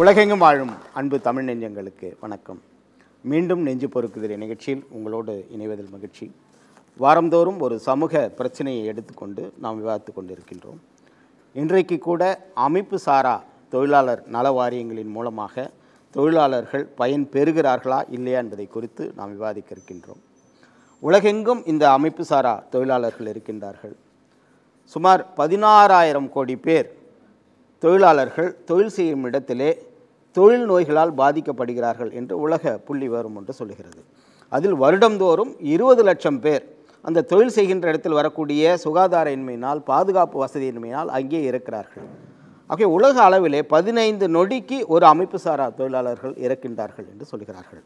உலகெங்கும் வாழும் அன்பு தமிழ் நெஞ்சங்களுக்கு வணக்கம் மீண்டும் நெஞ்சு பொறுக்குதிரை நிகழ்ச்சியில் உங்களோடு இணைவதில் மகிழ்ச்சி வாரந்தோறும் ஒரு சமூக பிரச்சனையை எடுத்துக்கொண்டு நாம் விவாதித்து கொண்டிருக்கின்றோம் இன்றைக்கு கூட அமைப்பு சாரா தொழிலாளர் நல வாரியங்களின் மூலமாக தொழிலாளர்கள் பயன் பெறுகிறார்களா இல்லையா என்பதை குறித்து நாம் விவாதிக்க இருக்கின்றோம் உலகெங்கும் இந்த அமைப்பு சாரா தொழிலாளர்கள் இருக்கின்றார்கள் சுமார் பதினாறாயிரம் கோடி பேர் தொழிலாளர்கள் தொழில் செய்யும் இடத்திலே தொழில் நோய்களால் பாதிக்கப்படுகிறார்கள் என்று உலக புள்ளி வரும் என்று சொல்லுகிறது அதில் வருடந்தோறும் இருபது லட்சம் பேர் அந்த தொழில் செய்கின்ற இடத்தில் வரக்கூடிய சுகாதார இன்மையினால் பாதுகாப்பு வசதியின்மையினால் அங்கே இருக்கிறார்கள் ஆகிய உலக அளவிலே பதினைந்து நொடிக்கு ஒரு அமைப்பு சாரா தொழிலாளர்கள் இறக்கின்றார்கள் என்று சொல்கிறார்கள்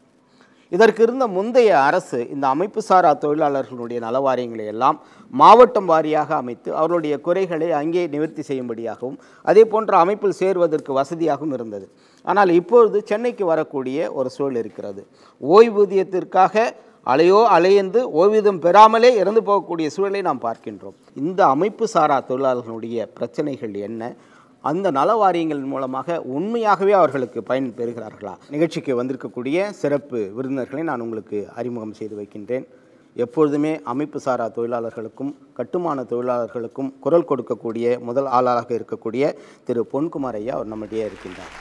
இதற்கு இருந்த முந்தைய அரசு இந்த அமைப்பு சாரா தொழிலாளர்களுடைய நலவாரியங்களை எல்லாம் மாவட்டம் வாரியாக அமைத்து அவர்களுடைய குறைகளை அங்கே நிவர்த்தி செய்யும்படியாகவும் அதே போன்ற அமைப்பில் சேருவதற்கு வசதியாகவும் இருந்தது ஆனால் இப்பொழுது சென்னைக்கு வரக்கூடிய ஒரு சூழல் இருக்கிறது ஓய்வூதியத்திற்காக அலையோ அலையந்து ஓய்வூதியம் பெறாமலே இறந்து போகக்கூடிய சூழலை நாம் பார்க்கின்றோம் இந்த அமைப்பு சாரா தொழிலாளர்களுடைய பிரச்சனைகள் என்ன அந்த நல வாரியங்களின் மூலமாக உண்மையாகவே அவர்களுக்கு பயன் பெறுகிறார்களா நிகழ்ச்சிக்கு வந்திருக்கக்கூடிய சிறப்பு விருந்தினர்களை நான் உங்களுக்கு அறிமுகம் செய்து வைக்கின்றேன் எப்பொழுதுமே அமைப்பு சாரா தொழிலாளர்களுக்கும் கட்டுமான தொழிலாளர்களுக்கும் குரல் கொடுக்கக்கூடிய முதல் ஆளாக இருக்கக்கூடிய திரு பொன்குமார் ஐயா அவர் நம்மிடையே இருக்கின்றார்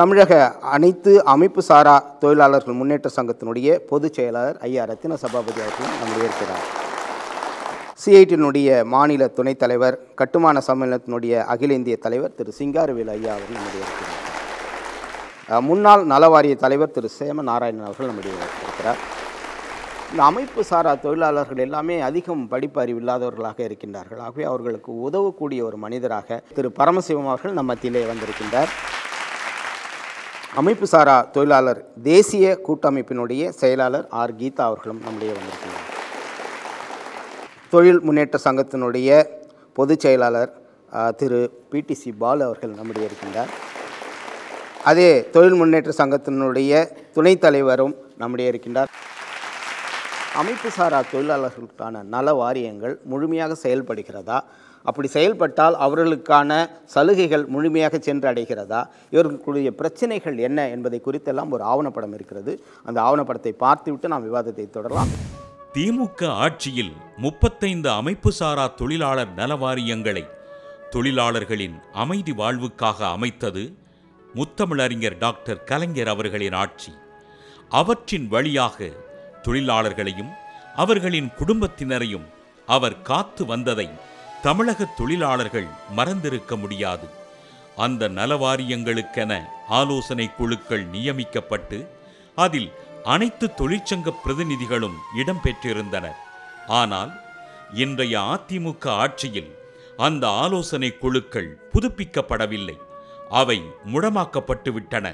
தமிழக அனைத்து அமைப்பு சாரா தொழிலாளர்கள் முன்னேற்ற சங்கத்தினுடைய பொதுச் செயலாளர் ஐயா ரத்தின சபாபதி அவர்களும் நம்முடைய இருக்கிறார் சிஐடியினுடைய மாநில துணைத் தலைவர் கட்டுமான சம்மேளனத்தினுடைய அகில இந்திய தலைவர் திரு சிங்காரவேல் ஐயா அவர்கள் நம்முடைய முன்னாள் நலவாரிய தலைவர் திரு சேம நாராயணன் அவர்கள் நம்முடைய இருக்கிறார் இந்த அமைப்பு சாரா தொழிலாளர்கள் எல்லாமே அதிகம் படிப்பு அறிவு இல்லாதவர்களாக இருக்கின்றார்கள் ஆகவே அவர்களுக்கு உதவக்கூடிய ஒரு மனிதராக திரு பரமசிவம் அவர்கள் நம்ம தீலே வந்திருக்கின்றார் அமைப்பு சாரா தொழிலாளர் தேசிய கூட்டமைப்பினுடைய செயலாளர் ஆர் கீதா அவர்களும் நம்முடைய வந்திருக்கின்றார் தொழில் முன்னேற்ற சங்கத்தினுடைய பொதுச் செயலாளர் திரு பிடிசி பாலு அவர்கள் நம்முடைய இருக்கின்றார் அதே தொழில் முன்னேற்ற சங்கத்தினுடைய துணைத் தலைவரும் நம்முடைய இருக்கின்றார் அமைப்பு சாரா தொழிலாளர்களுக்கான நல வாரியங்கள் முழுமையாக செயல்படுகிறதா அப்படி செயல்பட்டால் அவர்களுக்கான சலுகைகள் முழுமையாக சென்று அடைகிறதா இவர்களுடைய பிரச்சனைகள் என்ன என்பதை குறித்தெல்லாம் ஒரு ஆவணப்படம் இருக்கிறது அந்த ஆவணப்படத்தை பார்த்துவிட்டு நாம் விவாதத்தை தொடரலாம் திமுக ஆட்சியில் முப்பத்தைந்து அமைப்பு சாரா தொழிலாளர் நல வாரியங்களை தொழிலாளர்களின் அமைதி வாழ்வுக்காக அமைத்தது முத்தமிழறிஞர் டாக்டர் கலைஞர் அவர்களின் ஆட்சி அவற்றின் வழியாக தொழிலாளர்களையும் அவர்களின் குடும்பத்தினரையும் அவர் காத்து வந்ததை தமிழக தொழிலாளர்கள் மறந்திருக்க முடியாது அந்த நலவாரியங்களுக்கென ஆலோசனை குழுக்கள் நியமிக்கப்பட்டு அதில் அனைத்து தொழிற்சங்க பிரதிநிதிகளும் இடம்பெற்றிருந்தனர் ஆனால் இன்றைய அதிமுக ஆட்சியில் அந்த ஆலோசனை குழுக்கள் புதுப்பிக்கப்படவில்லை அவை முடமாக்கப்பட்டுவிட்டன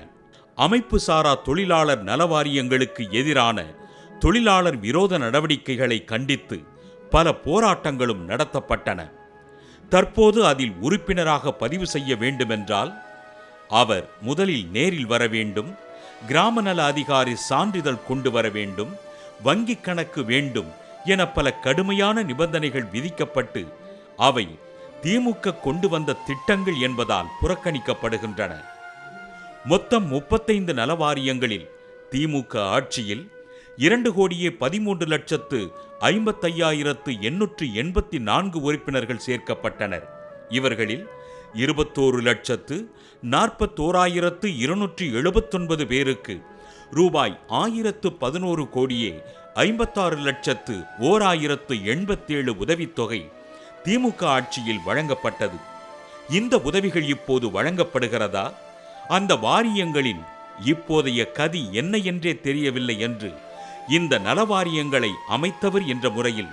அமைப்பு சாரா தொழிலாளர் நலவாரியங்களுக்கு எதிரான தொழிலாளர் விரோத நடவடிக்கைகளை கண்டித்து பல போராட்டங்களும் நடத்தப்பட்டன தற்போது அதில் உறுப்பினராக பதிவு செய்ய வேண்டுமென்றால் அவர் முதலில் நேரில் வர வேண்டும் கிராம நல அதிகாரி சான்றிதழ் கொண்டு வர வேண்டும் வங்கி கணக்கு வேண்டும் என பல கடுமையான நிபந்தனைகள் விதிக்கப்பட்டு அவை திமுக கொண்டு வந்த திட்டங்கள் என்பதால் புறக்கணிக்கப்படுகின்றன மொத்தம் முப்பத்தைந்து நலவாரியங்களில் திமுக ஆட்சியில் இரண்டு கோடியே பதிமூன்று லட்சத்து ஐம்பத்தையாயிரத்து எண்ணூற்று எண்பத்தி நான்கு உறுப்பினர்கள் சேர்க்கப்பட்டனர் இவர்களில் இருபத்தோரு லட்சத்து நாற்பத்தோராயிரத்து இருநூற்றி எழுபத்தொன்பது பேருக்கு ரூபாய் ஆயிரத்து பதினோரு கோடியே ஐம்பத்தாறு லட்சத்து ஓர் ஆயிரத்து எண்பத்தேழு உதவித்தொகை திமுக ஆட்சியில் வழங்கப்பட்டது இந்த உதவிகள் இப்போது வழங்கப்படுகிறதா அந்த வாரியங்களின் இப்போதைய கதி என்ன என்றே தெரியவில்லை என்று இந்த நலவாரியங்களை அமைத்தவர் என்ற முறையில்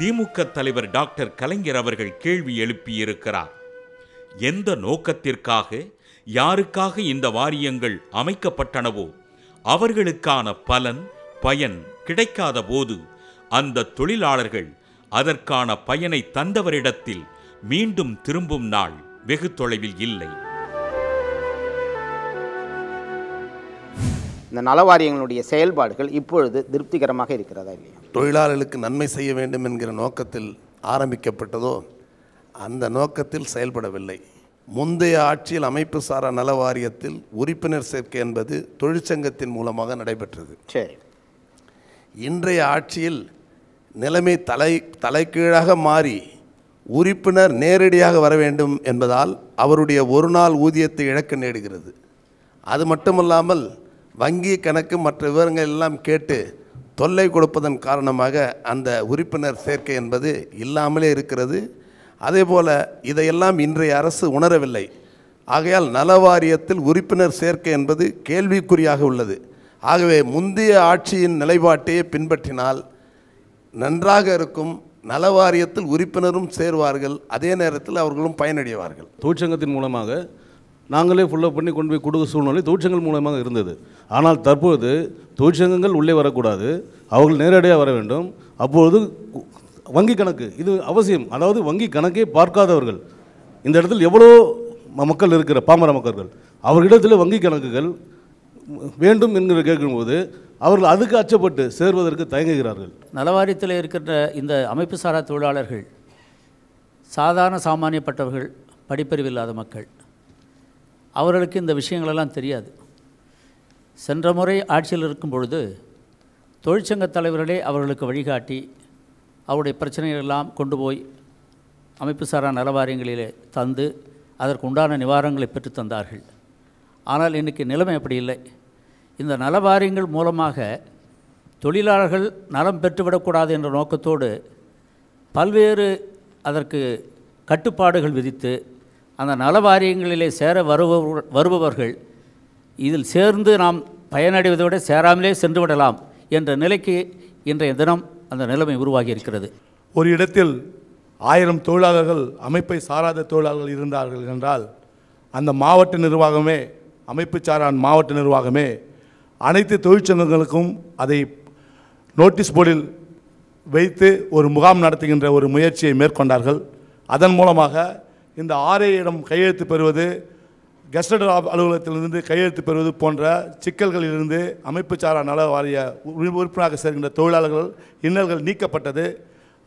திமுக தலைவர் டாக்டர் கலைஞர் அவர்கள் கேள்வி எழுப்பியிருக்கிறார் எந்த நோக்கத்திற்காக யாருக்காக இந்த வாரியங்கள் அமைக்கப்பட்டனவோ அவர்களுக்கான பலன் பயன் கிடைக்காத போது அந்த தொழிலாளர்கள் அதற்கான பயனை தந்தவரிடத்தில் மீண்டும் திரும்பும் நாள் வெகு தொலைவில் இல்லை இந்த நலவாரியங்களுடைய செயல்பாடுகள் இப்பொழுது திருப்திகரமாக இருக்கிறதா இல்லையா தொழிலாளர்களுக்கு நன்மை செய்ய வேண்டும் என்கிற நோக்கத்தில் ஆரம்பிக்கப்பட்டதோ அந்த நோக்கத்தில் செயல்படவில்லை முந்தைய ஆட்சியில் அமைப்பு சாரா நல வாரியத்தில் உறுப்பினர் சேர்க்கை என்பது தொழிற்சங்கத்தின் மூலமாக நடைபெற்றது சரி இன்றைய ஆட்சியில் நிலைமை தலை தலைகீழாக மாறி உறுப்பினர் நேரடியாக வர வேண்டும் என்பதால் அவருடைய ஒரு நாள் ஊதியத்தை இழக்க நேடுகிறது அது மட்டுமல்லாமல் வங்கி கணக்கு மற்ற விவரங்கள் எல்லாம் கேட்டு தொல்லை கொடுப்பதன் காரணமாக அந்த உறுப்பினர் சேர்க்கை என்பது இல்லாமலே இருக்கிறது அதே போல் இதையெல்லாம் இன்றைய அரசு உணரவில்லை ஆகையால் நல வாரியத்தில் உறுப்பினர் சேர்க்கை என்பது கேள்விக்குறியாக உள்ளது ஆகவே முந்தைய ஆட்சியின் நிலைப்பாட்டையே பின்பற்றினால் நன்றாக இருக்கும் நல வாரியத்தில் உறுப்பினரும் சேர்வார்கள் அதே நேரத்தில் அவர்களும் பயனடைவார்கள் தொழிற்சங்கத்தின் மூலமாக நாங்களே ஃபுல்லப் பண்ணி கொண்டு போய் கொடுக்க சூழ்நிலை தொழிற்சங்கங்கள் மூலமாக இருந்தது ஆனால் தற்போது தொழிற்சங்கங்கள் உள்ளே வரக்கூடாது அவர்கள் நேரடியாக வர வேண்டும் அப்பொழுது வங்கி கணக்கு இது அவசியம் அதாவது வங்கி கணக்கே பார்க்காதவர்கள் இந்த இடத்தில் எவ்வளோ மக்கள் இருக்கிற பாமர மக்கள்கள் அவர்களிடத்தில் வங்கி கணக்குகள் வேண்டும் என்கிற கேட்கும்போது அவர்கள் அதுக்கு அச்சப்பட்டு சேர்வதற்கு தயங்குகிறார்கள் நலவாரியத்தில் இருக்கின்ற இந்த அமைப்பு சாரா தொழிலாளர்கள் சாதாரண சாமானியப்பட்டவர்கள் படிப்பறிவு இல்லாத மக்கள் அவர்களுக்கு இந்த விஷயங்களெல்லாம் தெரியாது சென்ற முறை ஆட்சியில் இருக்கும் பொழுது தொழிற்சங்க தலைவர்களே அவர்களுக்கு வழிகாட்டி அவருடைய பிரச்சனைகளெல்லாம் கொண்டு போய் அமைப்பு சாரா நலவாரியங்களிலே தந்து அதற்கு உண்டான நிவாரணங்களை பெற்று தந்தார்கள் ஆனால் இன்றைக்கு நிலைமை அப்படி இல்லை இந்த நலவாரியங்கள் மூலமாக தொழிலாளர்கள் நலம் பெற்றுவிடக்கூடாது என்ற நோக்கத்தோடு பல்வேறு அதற்கு கட்டுப்பாடுகள் விதித்து அந்த நலவாரியங்களிலே சேர வருபவர் வருபவர்கள் இதில் சேர்ந்து நாம் பயனடைவதை விட சேராமலே சென்று விடலாம் என்ற நிலைக்கு இன்றைய தினம் அந்த நிலைமை உருவாகி இருக்கிறது ஒரு இடத்தில் ஆயிரம் தொழிலாளர்கள் அமைப்பை சாராத தொழிலாளர்கள் இருந்தார்கள் என்றால் அந்த மாவட்ட நிர்வாகமே அமைப்பு சாரான் மாவட்ட நிர்வாகமே அனைத்து தொழிற்சங்கங்களுக்கும் அதை நோட்டீஸ் போர்டில் வைத்து ஒரு முகாம் நடத்துகின்ற ஒரு முயற்சியை மேற்கொண்டார்கள் அதன் மூலமாக இந்த ஆரே இடம் கையெழுத்து பெறுவது கெஸ்டட் அலுவலகத்திலிருந்து கையெழுத்து பெறுவது போன்ற சிக்கல்களிலிருந்து அமைப்பு சாரா நல வாரிய உறுப்பினராக சேர்கின்ற தொழிலாளர்கள் இன்னல்கள் நீக்கப்பட்டது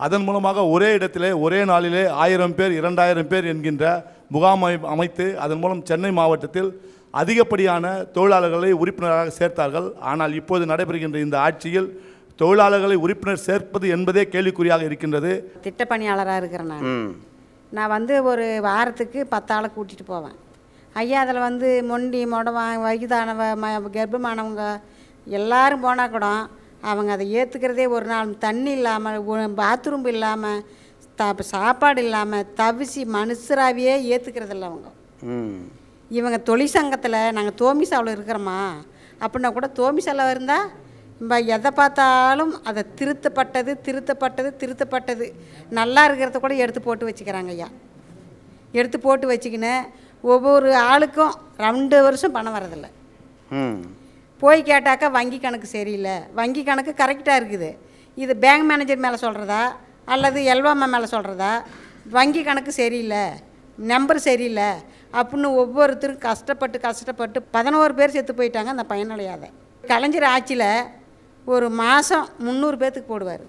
அதன் மூலமாக ஒரே இடத்திலே ஒரே நாளிலே ஆயிரம் பேர் இரண்டாயிரம் பேர் என்கின்ற முகாம் அமைத்து அதன் மூலம் சென்னை மாவட்டத்தில் அதிகப்படியான தொழிலாளர்களை உறுப்பினராக சேர்த்தார்கள் ஆனால் இப்போது நடைபெறுகின்ற இந்த ஆட்சியில் தொழிலாளர்களை உறுப்பினர் சேர்ப்பது என்பதே கேள்விக்குறியாக இருக்கின்றது திட்டப்பணியாளராக இருக்கிறேன் நான் வந்து ஒரு வாரத்துக்கு பத்தாளை கூட்டிகிட்டு போவேன் ஐயா அதில் வந்து மொண்டி முடவா வயதானவ ம கர்ப்பமானவங்க எல்லோரும் போனால் கூட அவங்க அதை ஏற்றுக்கிறதே ஒரு நாள் தண்ணி இல்லாமல் பாத்ரூம் இல்லாமல் த சாப்பாடு இல்லாமல் தவிசி மனுஷராகவே ஏற்றுக்கிறதில்ல அவங்க இவங்க தொழிற்சங்கத்தில் நாங்கள் தோமிசாவில் இருக்கிறோமா அப்படின்னா கூட தோமிசாவில் இருந்தால் நம்ம எதை பார்த்தாலும் அதை திருத்தப்பட்டது திருத்தப்பட்டது திருத்தப்பட்டது நல்லா இருக்கிறத கூட எடுத்து போட்டு வச்சுக்கிறாங்க ஐயா எடுத்து போட்டு வச்சுக்கின்னு ஒவ்வொரு ஆளுக்கும் ரெண்டு வருஷம் பணம் வரதில்லை போய் கேட்டாக்கா வங்கி கணக்கு சரியில்லை வங்கி கணக்கு கரெக்டாக இருக்குது இது பேங்க் மேனேஜர் மேலே சொல்கிறதா அல்லது எல்வாமா மேலே சொல்கிறதா வங்கி கணக்கு சரியில்லை நம்பர் சரியில்லை அப்படின்னு ஒவ்வொருத்தரும் கஷ்டப்பட்டு கஷ்டப்பட்டு பதினோரு பேர் செத்து போயிட்டாங்க அந்த பயனடையாத கலைஞர் ஆட்சியில் ஒரு மாதம் முந்நூறு பேர்த்துக்கு போடுவார்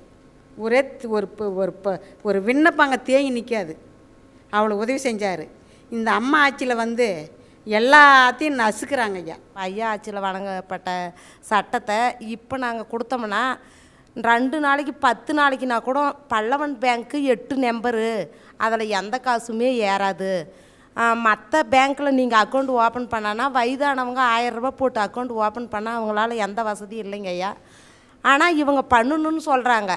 ஒரே ஒரு ஒரு ஒரு விண்ணப்பம் அங்கே தேங்கி நிற்காது அவ்வளோ உதவி செஞ்சார் இந்த அம்மா ஆட்சியில் வந்து எல்லாத்தையும் நசுக்கிறாங்க ஐயா ஐயா ஆட்சியில் வழங்கப்பட்ட சட்டத்தை இப்போ நாங்கள் கொடுத்தோம்னா ரெண்டு நாளைக்கு பத்து நாளைக்குனா கூட பல்லவன் பேங்க்கு எட்டு நம்பரு அதில் எந்த காசுமே ஏறாது மற்ற பேங்க்கில் நீங்கள் அக்கௌண்ட் ஓப்பன் பண்ணனா வயதானவங்க ஆயிரரூபா போட்டு அக்கௌண்ட் ஓப்பன் பண்ணால் அவங்களால எந்த வசதியும் இல்லைங்க ஐயா ஆனால் இவங்க பண்ணணும்னு சொல்கிறாங்க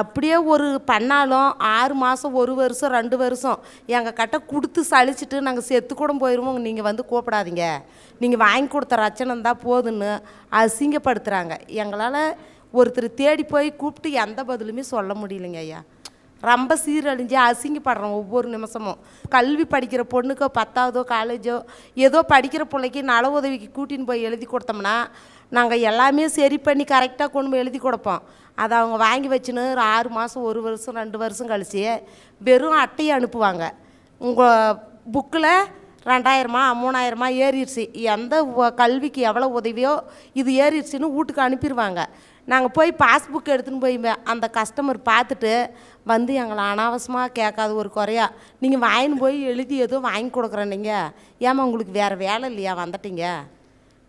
அப்படியே ஒரு பண்ணாலும் ஆறு மாதம் ஒரு வருஷம் ரெண்டு வருஷம் எங்கள் கட்டை கொடுத்து சளிச்சிட்டு நாங்கள் செத்து கூட போயிடுவோம் நீங்கள் வந்து கூப்பிடாதீங்க நீங்கள் வாங்கி கொடுத்த ரச்சனை தான் போதுன்னு அசிங்கப்படுத்துகிறாங்க எங்களால் ஒருத்தர் தேடி போய் கூப்பிட்டு எந்த பதிலுமே சொல்ல முடியலைங்க ஐயா ரொம்ப சீரழிஞ்சு அசிங்கப்படுறோம் ஒவ்வொரு நிமிஷமும் கல்வி படிக்கிற பொண்ணுக்கோ பத்தாவதோ காலேஜோ ஏதோ படிக்கிற பிள்ளைக்கு நல உதவிக்கு கூட்டின்னு போய் எழுதி கொடுத்தோம்னா நாங்கள் எல்லாமே சரி பண்ணி கரெக்டாக கொண்டு போய் எழுதி கொடுப்போம் அதை அவங்க வாங்கி வச்சுன்னு ஒரு ஆறு மாதம் ஒரு வருஷம் ரெண்டு வருஷம் கழிச்சு வெறும் அட்டையை அனுப்புவாங்க உங்கள் புக்கில் ரெண்டாயிரமா மூணாயிரமா ஏறிடுச்சு எந்த கல்விக்கு எவ்வளோ உதவியோ இது ஏறிடுச்சின்னு வீட்டுக்கு அனுப்பிடுவாங்க நாங்கள் போய் பாஸ்புக் எடுத்துன்னு போய் அந்த கஸ்டமர் பார்த்துட்டு வந்து எங்களை அனாவசியமாக கேட்காது ஒரு குறையா நீங்கள் வாங்கின்னு போய் எழுதி எதுவும் வாங்கி கொடுக்குறேன் நீங்கள் ஏமா உங்களுக்கு வேறு வேலை இல்லையா வந்துட்டீங்க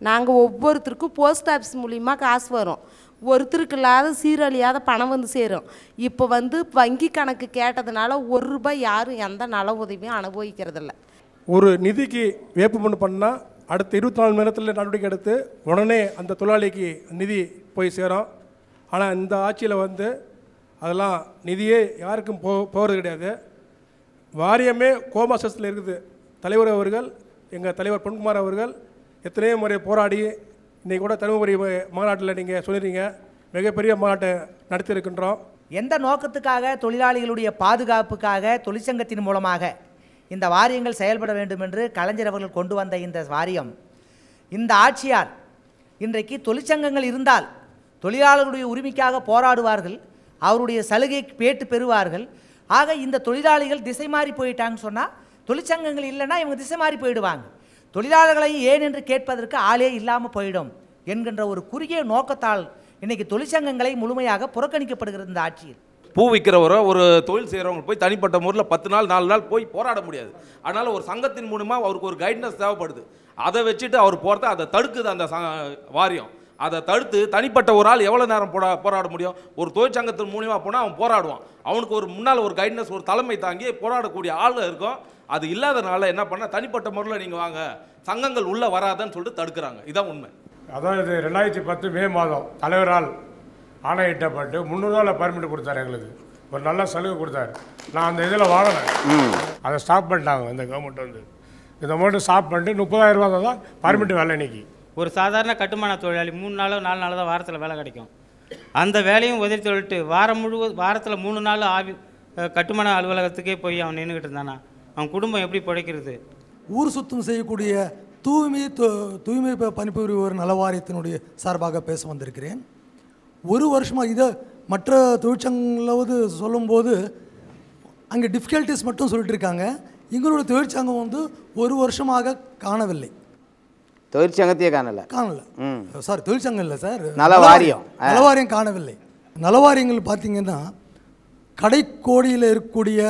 நாங்கள் ஒவ்வொருத்தருக்கும் போஸ்ட் ஆஃபீஸ் மூலிமா காசு வரும் ஒருத்தருக்கு இல்லாத சீரழியாத பணம் வந்து சேரும் இப்போ வந்து வங்கி கணக்கு கேட்டதுனால ஒரு ரூபாய் யாரும் எந்த நல உதவியும் அனுபவிக்கிறதில்ல ஒரு நிதிக்கு வேப்பு மனு பண்ணால் அடுத்த இருபத்தி நாலு மணி நேரத்தில் நடவடிக்கை எடுத்து உடனே அந்த தொழிலாளிக்கு நிதி போய் சேரும் ஆனால் இந்த ஆட்சியில் வந்து அதெல்லாம் நிதியே யாருக்கும் போ போகிறது கிடையாது வாரியமே கோமாசத்தில் இருக்குது தலைவர் அவர்கள் எங்கள் தலைவர் பொன்குமார் அவர்கள் எத்தனையோ முறை போராடி இன்றைக்கி கூட தருமபுரி மாநாட்டில் நீங்கள் சொல்லிடுறீங்க மிகப்பெரிய மாநாட்டை நடத்தியிருக்கின்றோம் எந்த நோக்கத்துக்காக தொழிலாளிகளுடைய பாதுகாப்புக்காக தொழிற்சங்கத்தின் மூலமாக இந்த வாரியங்கள் செயல்பட வேண்டும் என்று கலைஞர் அவர்கள் கொண்டு வந்த இந்த வாரியம் இந்த ஆட்சியார் இன்றைக்கு தொழிற்சங்கங்கள் இருந்தால் தொழிலாளர்களுடைய உரிமைக்காக போராடுவார்கள் அவருடைய சலுகை பேட்டு பெறுவார்கள் ஆக இந்த தொழிலாளிகள் திசை மாறி போயிட்டாங்கன்னு சொன்னால் தொழிற்சங்கங்கள் இல்லைன்னா இவங்க திசை மாறி போயிடுவாங்க தொழிலாளர்களை ஏன் என்று கேட்பதற்கு ஆளே இல்லாமல் போயிடும் என்கின்ற ஒரு குறுகிய நோக்கத்தால் இன்றைக்கி தொழிற்சங்கங்களை முழுமையாக புறக்கணிக்கப்படுகிறது இந்த ஆட்சியில் பூ விற்கிறவரோ ஒரு தொழில் செய்கிறவங்க போய் தனிப்பட்ட முறையில் பத்து நாள் நாலு நாள் போய் போராட முடியாது அதனால் ஒரு சங்கத்தின் மூலமாக அவருக்கு ஒரு கைட்னஸ் தேவைப்படுது அதை வச்சுட்டு அவர் போகிறத அதை தடுக்குது அந்த வாரியம் அதை தடுத்து தனிப்பட்ட ஒரு ஆள் எவ்வளோ நேரம் போட போராட முடியும் ஒரு தொழிற்சங்கத்தின் மூலியமாக போனால் அவன் போராடுவான் அவனுக்கு ஒரு முன்னால் ஒரு கைட்னஸ் ஒரு தலைமை தாங்கி போராடக்கூடிய ஆள் இருக்கும் அது இல்லாதனால என்ன பண்ணால் தனிப்பட்ட முறையில் நீங்கள் வாங்க சங்கங்கள் உள்ளே வராதன்னு சொல்லிட்டு தடுக்கிறாங்க இதான் உண்மை அதான் இது ரெண்டாயிரத்தி பத்து மே மாதம் தலைவரால் ஆணையிட்டப்பட்டு முந்நூறுவால பர்மிட் கொடுத்தாரு எங்களுக்கு ஒரு நல்ல சலுகை கொடுத்தாரு நான் அந்த இதில் வாழலை அதை ஸ்டாப் பண்ணிட்டாங்க இந்த கவர்மெண்ட் வந்து இந்த மட்டும் ஸ்டாப் பண்ணிட்டு முப்பதாயிரம் ரூபா தான் பர்மிட் வேலை இன்னைக்கு ஒரு சாதாரண கட்டுமான தொழிலாளி மூணு நாளோ நாலு நாளோ தான் வாரத்தில் வேலை கிடைக்கும் அந்த வேலையும் உதவி தொழில்ட்டு வாரம் முழு வாரத்தில் மூணு நாள் ஆவி கட்டுமான அலுவலகத்துக்கே போய் அவன் நின்றுக்கிட்டு இருந்தானா அவன் குடும்பம் எப்படி பிழைக்கிறது ஊர் சுத்தம் செய்யக்கூடிய தூய்மை தூய்மை பணிபுரிவோர் நல வாரியத்தினுடைய சார்பாக பேச வந்திருக்கிறேன் ஒரு வருஷமாக இதை மற்ற தொழிற்சங்கங்களாவது சொல்லும்போது அங்கே டிஃபிகல்ட்டிஸ் மட்டும் சொல்லிட்டு இருக்காங்க எங்களோட தொழிற்சங்கம் வந்து ஒரு வருஷமாக காணவில்லை தொழிற்சங்கத்தையே காணல காணல சார் தொழிற்சங்கம் இல்லை சார் நலவாரியம் நலவாரியம் காணவில்லை நலவாரியங்கள் பார்த்தீங்கன்னா கடைக்கோடியில் இருக்கக்கூடிய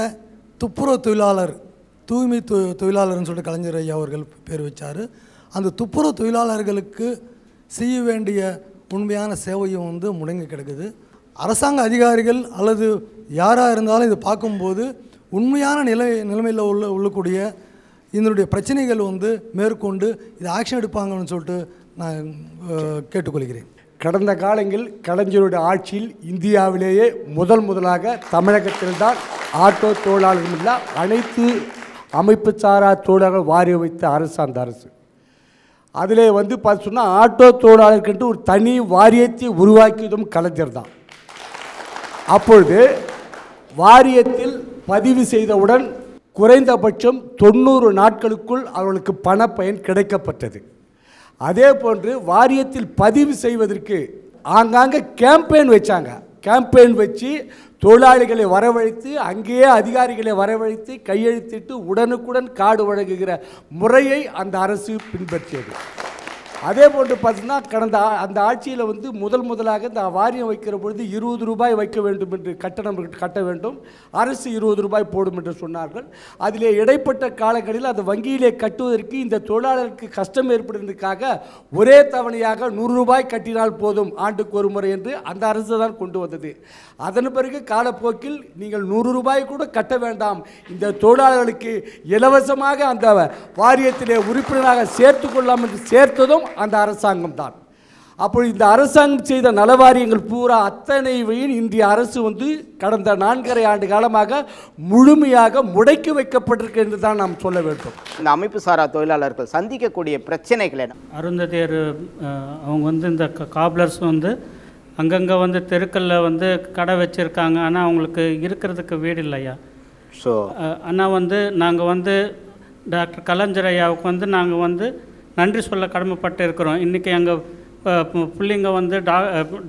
துப்புரவு தொழிலாளர் தூய்மை தொ தொழிலாளர்னு சொல்லிட்டு கலைஞர் ஐயா அவர்கள் பேர் வச்சார் அந்த துப்புரவு தொழிலாளர்களுக்கு செய்ய வேண்டிய உண்மையான சேவையும் வந்து முடங்கி கிடக்குது அரசாங்க அதிகாரிகள் அல்லது யாராக இருந்தாலும் இதை பார்க்கும்போது உண்மையான நிலை நிலைமையில் உள்ள உள்ளக்கூடிய இதனுடைய பிரச்சனைகள் வந்து மேற்கொண்டு இது ஆக்ஷன் எடுப்பாங்கன்னு சொல்லிட்டு நான் கேட்டுக்கொள்கிறேன் கடந்த காலங்கள் கலைஞருடைய ஆட்சியில் இந்தியாவிலேயே முதல் முதலாக தமிழகத்தில் ஆட்டோ தொழிலாளர்கள் அனைத்து அமைப்பு சாரா தொழிலாளர்கள் வாரி வைத்த அரசு அந்த அரசு அதில் வந்து பார்த்து சொன்னால் ஆட்டோ தொழிலாளர்கிட்ட ஒரு தனி வாரியத்தை உருவாக்கியதும் கலைஞர் தான் அப்பொழுது வாரியத்தில் பதிவு செய்தவுடன் குறைந்தபட்சம் தொண்ணூறு நாட்களுக்குள் அவர்களுக்கு பண பயன் கிடைக்கப்பட்டது அதே போன்று வாரியத்தில் பதிவு செய்வதற்கு ஆங்காங்கே கேம்பெயின் வச்சாங்க கேம்பெயின் வச்சு தொழிலாளிகளை வரவழைத்து அங்கேயே அதிகாரிகளை வரவழைத்து கையெழுத்திட்டு உடனுக்குடன் காடு வழங்குகிற முறையை அந்த அரசு பின்பற்றியது அதே போன்று பார்த்தீங்கன்னா கடந்த அந்த ஆட்சியில் வந்து முதல் முதலாக இந்த வாரியம் வைக்கிற பொழுது இருபது ரூபாய் வைக்க வேண்டும் என்று கட்டணம் கட்ட வேண்டும் அரசு இருபது ரூபாய் போடும் என்று சொன்னார்கள் அதிலே இடைப்பட்ட காலங்களில் அது வங்கியிலே கட்டுவதற்கு இந்த தொழிலாளருக்கு கஷ்டம் ஏற்படுவதற்காக ஒரே தவணையாக நூறு ரூபாய் கட்டினால் போதும் ஆண்டுக்கு ஒரு முறை என்று அந்த அரசு தான் கொண்டு வந்தது அதன் பிறகு காலப்போக்கில் நீங்கள் நூறு ரூபாய் கூட கட்ட வேண்டாம் இந்த தொழிலாளர்களுக்கு இலவசமாக அந்த வாரியத்திலே உறுப்பினராக சேர்த்து கொள்ளலாம் என்று சேர்த்ததும் அந்த அரசாங்கம் தான் அப்போ இந்த அரசாங்கம் செய்த நலவாரியங்கள் பூரா அத்தனைவையும் இந்திய அரசு வந்து கடந்த நான்கரை ஆண்டு காலமாக முழுமையாக முடக்கி வைக்கப்பட்டிருக்கு என்று தான் நாம் சொல்ல வேண்டும் இந்த அமைப்பு சாரா தொழிலாளர்கள் சந்திக்கக்கூடிய பிரச்சனைகள் என்ன அருந்ததியர் அவங்க வந்து இந்த காப்லர்ஸ் வந்து அங்கங்கே வந்து தெருக்களில் வந்து கடை வச்சுருக்காங்க ஆனால் அவங்களுக்கு இருக்கிறதுக்கு வீடு இல்லையா ஸோ ஆனால் வந்து நாங்கள் வந்து டாக்டர் கலைஞர் ஐயாவுக்கு வந்து நாங்கள் வந்து நன்றி சொல்ல கடமைப்பட்டு இருக்கிறோம் இன்றைக்கி எங்கள் பிள்ளைங்க வந்து டா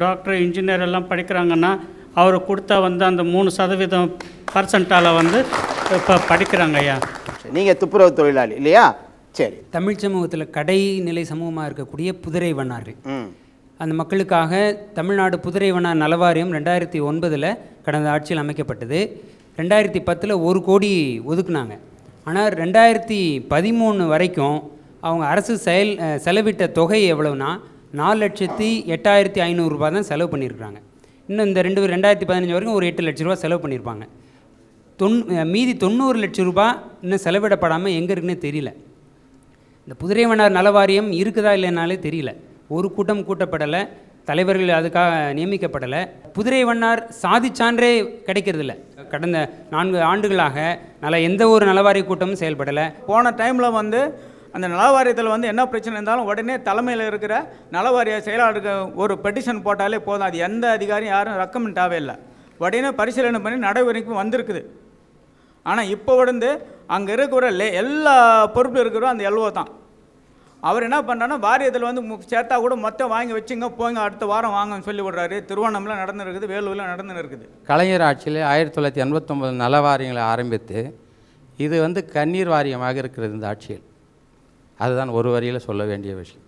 டாக்டர் இன்ஜினியர் எல்லாம் படிக்கிறாங்கன்னா அவர் கொடுத்தா வந்து அந்த மூணு சதவீதம் பர்சன்டால் வந்து இப்போ படிக்கிறாங்க ஐயா நீங்கள் துப்புரவு தொழிலாளி இல்லையா சரி தமிழ் சமூகத்தில் கடை நிலை சமூகமாக இருக்கக்கூடிய புதிரை வண்ணாறு அந்த மக்களுக்காக தமிழ்நாடு புதிரை நலவாரியம் ரெண்டாயிரத்தி ஒன்பதில் கடந்த ஆட்சியில் அமைக்கப்பட்டது ரெண்டாயிரத்தி பத்தில் ஒரு கோடி ஒதுக்குனாங்க ஆனால் ரெண்டாயிரத்தி பதிமூணு வரைக்கும் அவங்க அரசு செயல் செலவிட்ட தொகை எவ்வளோன்னா நாலு லட்சத்தி எட்டாயிரத்தி ஐநூறுரூபா தான் செலவு பண்ணியிருக்கிறாங்க இன்னும் இந்த ரெண்டு ரெண்டாயிரத்தி பதினஞ்சு வரைக்கும் ஒரு எட்டு லட்ச ரூபா செலவு பண்ணியிருப்பாங்க தொன் மீதி தொண்ணூறு லட்ச ரூபா இன்னும் செலவிடப்படாமல் எங்கே இருக்குன்னு தெரியல இந்த குதிரைவனார் நல வாரியம் இருக்குதா இல்லைனாலே தெரியல ஒரு கூட்டம் கூட்டப்படலை தலைவர்கள் அதுக்காக நியமிக்கப்படலை புதிரைவன்னார் சாதி சான்றே கிடைக்கிறதில்ல கடந்த நான்கு ஆண்டுகளாக நல்ல எந்த ஒரு நலவாரிய கூட்டமும் செயல்படலை போன டைமில் வந்து அந்த நலவாரியத்தில் வந்து என்ன பிரச்சனை இருந்தாலும் உடனே தலைமையில் இருக்கிற நலவாரிய செயலாளருக்கு ஒரு பெட்டிஷன் போட்டாலே போதும் அது எந்த அதிகாரியும் யாரும் ரெக்கமெண்ட் ஆகவே இல்லை உடனே பரிசீலனை பண்ணி நடைமுறைக்கும் வந்திருக்குது ஆனால் இப்போ உடந்து அங்கே இருக்கிற எல்லா பொறுப்பில் இருக்கிறோம் அந்த எல்வோ தான் அவர் என்ன பண்ணுறாருன்னா வாரியத்தில் வந்து சேர்த்தா கூட மொத்தம் வாங்கி வச்சுங்க போங்க அடுத்த வாரம் வாங்கன்னு சொல்லி விடுறாரு திருவண்ணாமலை நடந்துருக்குது வேலூரில் நடந்துருக்குது இருக்குது கலைஞர் ஆட்சியில் ஆயிரத்தி தொள்ளாயிரத்தி எண்பத்தொம்பது நல வாரியங்களை ஆரம்பித்து இது வந்து கண்ணீர் வாரியமாக இருக்கிறது இந்த ஆட்சியில் அதுதான் ஒரு வரியில் சொல்ல வேண்டிய விஷயம்